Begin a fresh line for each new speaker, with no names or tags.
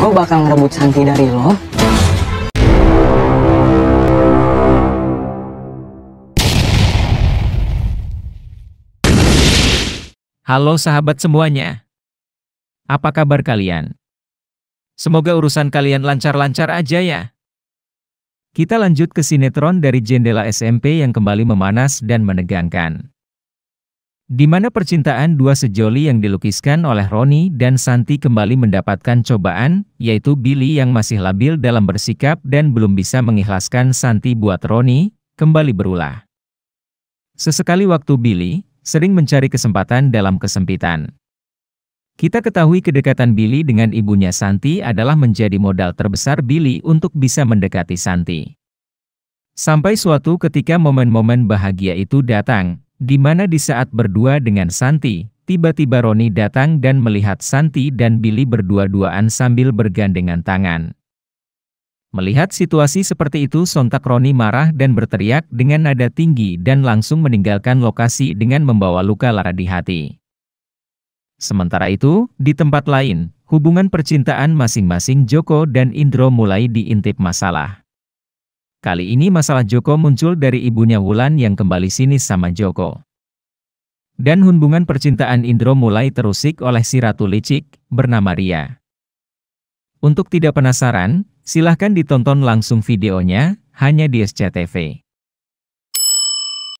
Gue bakal ngerebut Santi dari lo. Halo sahabat semuanya. Apa kabar kalian? Semoga urusan kalian lancar-lancar aja ya. Kita lanjut ke sinetron dari jendela SMP yang kembali memanas dan menegangkan. Di mana percintaan dua sejoli yang dilukiskan oleh Roni dan Santi kembali mendapatkan cobaan, yaitu Billy yang masih labil dalam bersikap dan belum bisa mengikhlaskan Santi buat Roni, kembali berulah. Sesekali waktu Billy, sering mencari kesempatan dalam kesempitan. Kita ketahui kedekatan Billy dengan ibunya Santi adalah menjadi modal terbesar Billy untuk bisa mendekati Santi. Sampai suatu ketika momen-momen bahagia itu datang, di mana di saat berdua dengan Santi, tiba-tiba Roni datang dan melihat Santi dan Billy berdua-duaan sambil bergandengan tangan. Melihat situasi seperti itu sontak Roni marah dan berteriak dengan nada tinggi dan langsung meninggalkan lokasi dengan membawa luka lara di hati. Sementara itu, di tempat lain, hubungan percintaan masing-masing Joko dan Indro mulai diintip masalah. Kali ini masalah Joko muncul dari ibunya Wulan yang kembali sinis sama Joko. Dan hubungan percintaan Indro mulai terusik oleh si ratu licik, bernama Ria. Untuk tidak penasaran, silahkan ditonton langsung videonya, hanya di SCTV.